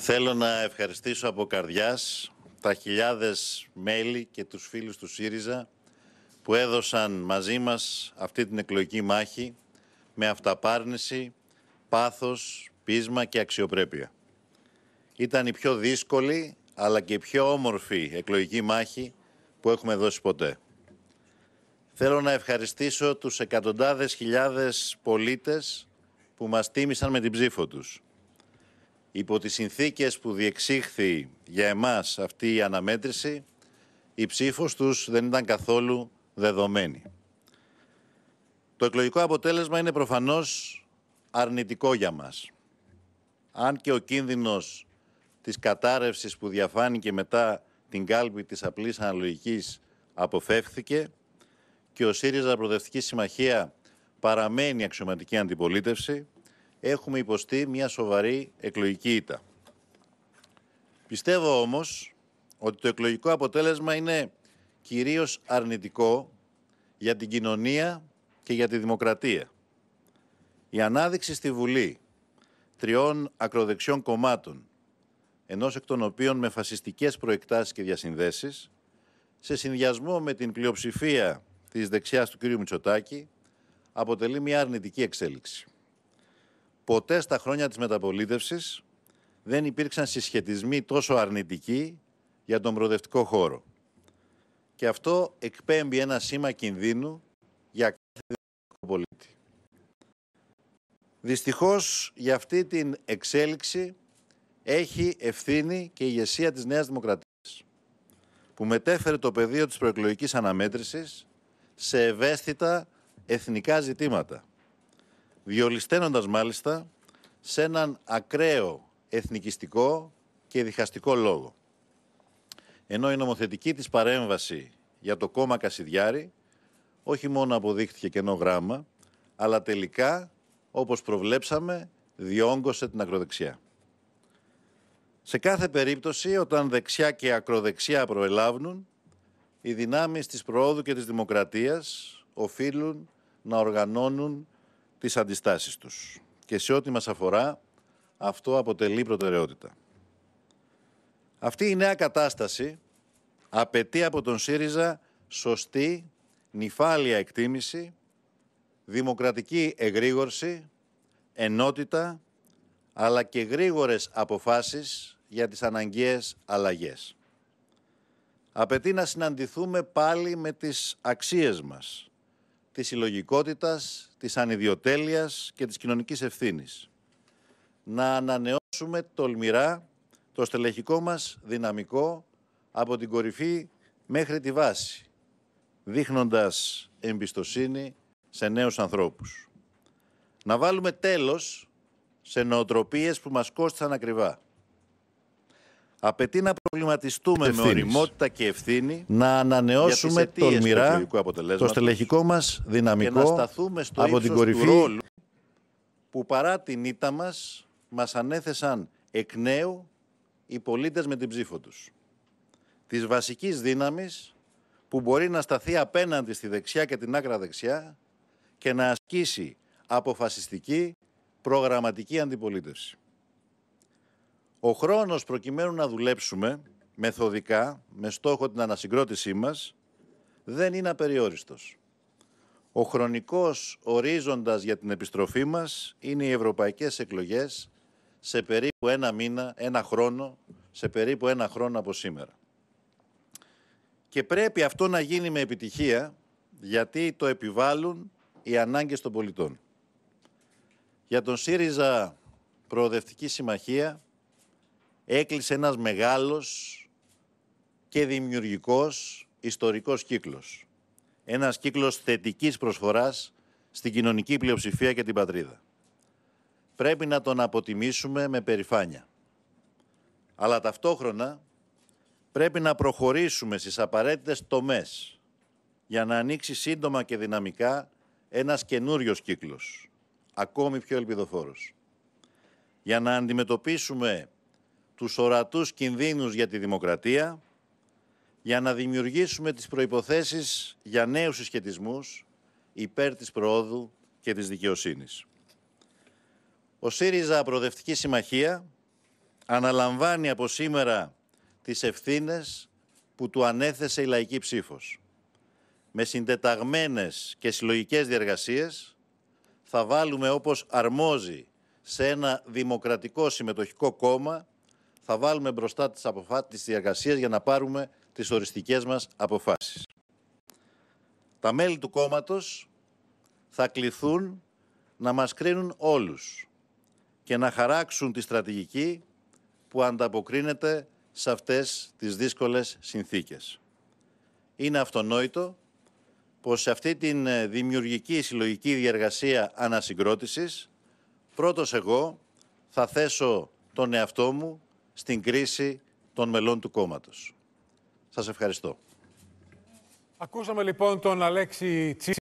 Θέλω να ευχαριστήσω από καρδιάς τα χιλιάδες μέλη και τους φίλους του ΣΥΡΙΖΑ που έδωσαν μαζί μας αυτή την εκλογική μάχη με αυταπάρνηση, πάθος, πείσμα και αξιοπρέπεια. Ήταν η πιο δύσκολη αλλά και η πιο όμορφη εκλογική μάχη που έχουμε δώσει ποτέ. Θέλω να ευχαριστήσω τους εκατοντάδες χιλιάδες πολίτες που μας τίμησαν με την ψήφο τους Υπό τις συνθήκες που διεξήχθη για εμάς αυτή η αναμέτρηση, η ψήφος τους δεν ήταν καθόλου δεδομένη. Το εκλογικό αποτέλεσμα είναι προφανώς αρνητικό για μας. Αν και ο κίνδυνος της κατάρρευσης που διαφάνηκε μετά την κάλπη της απλής αναλογικής αποφεύθηκε και ο ΣΥΡΙΖΑ Προδευτική Συμμαχία παραμένει αξιωματική αντιπολίτευση, έχουμε υποστεί μια σοβαρή εκλογική ήττα. Πιστεύω όμως ότι το εκλογικό αποτέλεσμα είναι κυρίως αρνητικό για την κοινωνία και για τη δημοκρατία. Η ανάδειξη στη Βουλή τριών ακροδεξιών κομμάτων, ενός εκ των οποίων με φασιστικές προεκτάσεις και διασυνδέσεις, σε συνδυασμό με την πλειοψηφία της δεξιάς του κ. Μητσοτάκη, αποτελεί μια αρνητική εξέλιξη ποτέ στα χρόνια της μεταπολίτευσης δεν υπήρξαν συσχετισμοί τόσο αρνητικοί για τον προοδευτικό χώρο. Και αυτό εκπέμπει ένα σήμα κινδύνου για κάθε πολίτη. Δυστυχώς, για αυτή την εξέλιξη έχει ευθύνη και η ηγεσία της Νέας Δημοκρατίας, που μετέφερε το πεδίο της προεκλογικής αναμέτρησης σε ευαίσθητα εθνικά ζητήματα. Βιολιστένοντας μάλιστα σε έναν ακραίο εθνικιστικό και διχαστικό λόγο. Ενώ η νομοθετική της παρέμβαση για το κόμμα Κασιδιάρη όχι μόνο αποδείχθηκε κενό γράμμα, αλλά τελικά, όπως προβλέψαμε, διόγκωσε την ακροδεξιά. Σε κάθε περίπτωση, όταν δεξιά και ακροδεξιά προελάβουν, οι δυνάμεις της προόδου και της δημοκρατίας οφείλουν να οργανώνουν τις αντιστάσεις τους. Και σε ό,τι μας αφορά, αυτό αποτελεί προτεραιότητα. Αυτή η νέα κατάσταση απαιτεί από τον ΣΥΡΙΖΑ σωστή, νυφάλια εκτίμηση, δημοκρατική εγρήγορση, ενότητα, αλλά και γρήγορες αποφάσεις για τις αναγκαίες αλλαγές. Απαιτεί να συναντηθούμε πάλι με τις αξίες μας, της συλλογικότητας, της ανιδιοτέλειας και της κοινωνικής ευθύνης. Να ανανεώσουμε τολμηρά το στελεχικό μας δυναμικό από την κορυφή μέχρι τη βάση, δείχνοντας εμπιστοσύνη σε νέους ανθρώπους. Να βάλουμε τέλος σε νοοτροπίες που μας κόστησαν ακριβά. Απαιτεί να προβληματιστούμε με οριμότητα και ευθύνη. Να ανανεώσουμε τον μοιρά, το στελεχικό μας δυναμικό και να σταθούμε στο από την κορυφή. που παρά την ήττα μας μας ανέθεσαν εκ νέου οι πολίτες με την ψήφο τους. Της βασικής δύναμης που μπορεί να σταθεί απέναντι στη δεξιά και την άκρα δεξιά και να ασκήσει αποφασιστική προγραμματική αντιπολίτευση. Ο χρόνος προκειμένου να δουλέψουμε μεθοδικά, με στόχο την ανασυγκρότησή μας, δεν είναι απεριόριστος. Ο χρονικός ορίζοντας για την επιστροφή μας είναι οι ευρωπαϊκές εκλογές σε περίπου ένα μήνα, ένα χρόνο, σε περίπου ένα χρόνο από σήμερα. Και πρέπει αυτό να γίνει με επιτυχία, γιατί το επιβάλλουν οι ανάγκες των πολιτών. Για τον ΣΥΡΙΖΑ Προοδευτική Συμμαχία, έκλεισε ένας μεγάλος και δημιουργικός ιστορικός κύκλος. Ένας κύκλος θετικής προσφοράς στην κοινωνική πλειοψηφία και την πατρίδα. Πρέπει να τον αποτιμήσουμε με περηφάνεια. Αλλά ταυτόχρονα πρέπει να προχωρήσουμε στις απαραίτητες τομές για να ανοίξει σύντομα και δυναμικά ένας καινούριος κύκλος, ακόμη πιο ελπιδοφόρος. Για να αντιμετωπίσουμε τους ορατούς κινδύνους για τη δημοκρατία, για να δημιουργήσουμε τις προϋποθέσεις για νέους συσχετισμούς υπέρ της προόδου και της δικαιοσύνης. Ο ΣΥΡΙΖΑ Προοδευτική Συμμαχία αναλαμβάνει από σήμερα τις ευθύνες που του ανέθεσε η λαϊκή ψήφος. Με συντεταγμένες και συλλογικές διεργασίες θα βάλουμε όπως αρμόζει σε ένα δημοκρατικό συμμετοχικό κόμμα θα βάλουμε μπροστά τις, αποφά... τις για να πάρουμε τις οριστικές μας αποφάσεις. Τα μέλη του κόμματος θα κληθούν να μας κρίνουν όλους και να χαράξουν τη στρατηγική που ανταποκρίνεται σε αυτές τις δύσκολες συνθήκες. Είναι αυτονόητο πως σε αυτή την ε, δημιουργική συλλογική διαργασία ανασυγκρότησης πρώτος εγώ θα θέσω τον εαυτό μου στην κρίση των μελών του κόμματος. Σας ευχαριστώ. Ακούσαμε λοιπόν τον Αλέξη Τσίπρα.